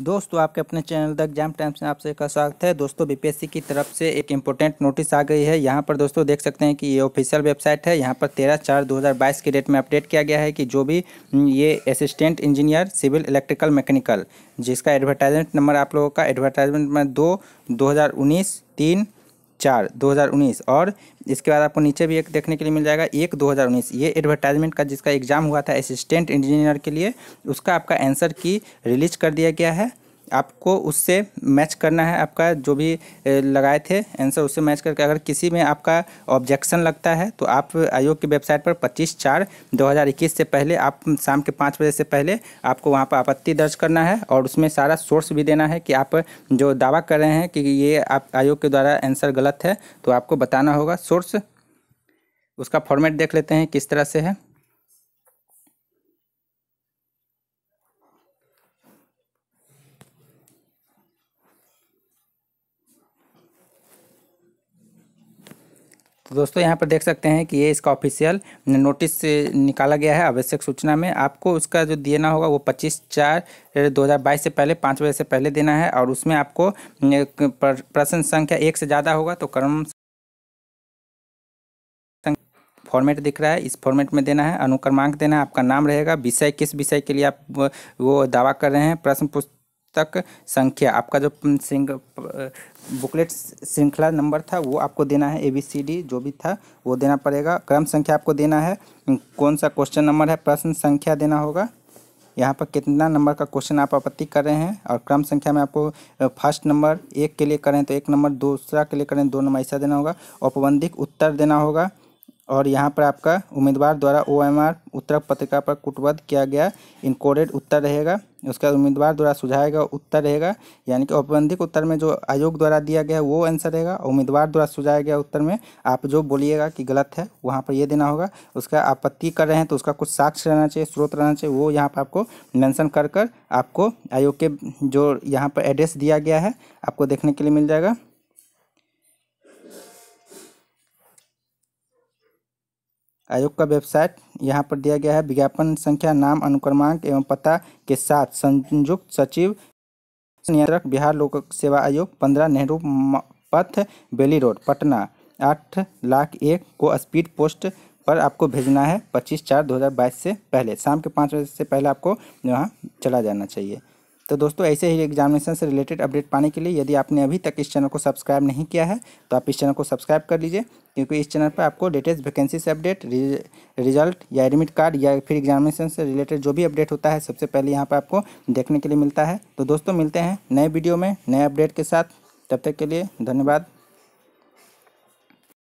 दोस्तों आपके अपने चैनल द एग्जाम टाइम्स में आपसे का स्वागत है दोस्तों बीपीएससी की तरफ से एक इम्पोर्टेंट नोटिस आ गई है यहाँ पर दोस्तों देख सकते हैं कि ये ऑफिशियल वेबसाइट है यहाँ पर तेरह चार 2022 के डेट में अपडेट किया गया है कि जो भी हम्म, ये assistant engineer civil electrical mechanical जिसका एडवर्टाइजमेंट नंबर आप लोगों का एडवर्टाइजमेंट नंबर दो दो हज़ार चार 2019 और इसके बाद आपको नीचे भी एक देखने के लिए मिल जाएगा एक 2019 ये एडवर्टाइजमेंट का जिसका एग्ज़ाम हुआ था असिस्टेंट इंजीनियर के लिए उसका आपका आंसर की रिलीज कर दिया गया है आपको उससे मैच करना है आपका जो भी लगाए थे आंसर उससे मैच करके अगर किसी में आपका ऑब्जेक्शन लगता है तो आप आयोग की वेबसाइट पर 25 चार 2021 से पहले आप शाम के पाँच बजे से पहले आपको वहाँ पर आपत्ति दर्ज करना है और उसमें सारा सोर्स भी देना है कि आप जो दावा कर रहे हैं कि ये आप आयोग के द्वारा आंसर गलत है तो आपको बताना होगा सोर्स उसका फॉर्मेट देख लेते हैं किस तरह से है तो दोस्तों यहाँ पर देख सकते हैं कि ये इसका ऑफिशियल नोटिस निकाला गया है आवश्यक सूचना में आपको उसका जो देना होगा वो 25 चार 2022 से पहले पाँच बजे से पहले देना है और उसमें आपको प्रश्न संख्या एक से ज़्यादा होगा तो क्रम फॉर्मेट दिख रहा है इस फॉर्मेट में देना है अनुक्रमांक देना है आपका नाम रहेगा विषय किस विषय के लिए आप वो दावा कर रहे हैं प्रश्न पुस्तक पुस्तक संख्या आपका जो बुकलेट श्रृंखला नंबर था वो आपको देना है ए बी सी डी जो भी था वो देना पड़ेगा क्रम संख्या आपको देना है कौन सा क्वेश्चन नंबर है प्रश्न संख्या देना होगा यहाँ पर कितना नंबर का क्वेश्चन आप आपत्ति कर रहे हैं और क्रम संख्या में आपको फर्स्ट नंबर एक के लिए करें तो एक नंबर दूसरा के लिए करें दो नंबर ऐसा देना होगा औपबंधिक उत्तर देना होगा और यहाँ पर आपका उम्मीदवार द्वारा ओ एम आर उत्तर पत्रिका पर कुटबद्ध किया गया इनकोडेड उत्तर रहेगा उसका उम्मीदवार द्वारा सुझाया गया उत्तर रहेगा यानी कि औपबंधिक उत्तर में जो आयोग द्वारा दिया गया वो आंसर रहेगा उम्मीदवार द्वारा सुझाया गया उत्तर में आप जो बोलिएगा कि गलत है वहाँ पर ये देना होगा उसका आपत्ति कर रहे हैं तो उसका कुछ साक्ष्य रहना चाहिए स्रोत रहना चाहिए वो यहाँ पर आपको मैंसन कर कर आपको आयोग के जो यहाँ पर एड्रेस दिया गया है आपको देखने के लिए मिल जाएगा आयोग का वेबसाइट यहाँ पर दिया गया है विज्ञापन संख्या नाम अनुक्रमांक एवं पता के साथ संयुक्त सचिव नियंत्रक बिहार लोक सेवा आयोग पंद्रह नेहरू पथ बेली रोड पटना आठ लाख एक को स्पीड पोस्ट पर आपको भेजना है पच्चीस चार दो हज़ार बाईस से पहले शाम के पाँच बजे से पहले आपको यहाँ चला जाना चाहिए तो दोस्तों ऐसे ही एग्जामिनेशन से रिलेटेड अपडेट पाने के लिए यदि आपने अभी तक इस चैनल को सब्सक्राइब नहीं किया है तो आप इस चैनल को सब्सक्राइब कर लीजिए क्योंकि इस चैनल पर आपको लेटेस्ट वैकेंसी से अपडेट रिजल्ट या एडमिट कार्ड या फिर एग्जामिनेशन से रिलेटेड जो भी अपडेट होता है सबसे पहले यहाँ पर आपको देखने के लिए मिलता है तो दोस्तों मिलते हैं नए वीडियो में नए अपडेट के साथ तब तक के लिए धन्यवाद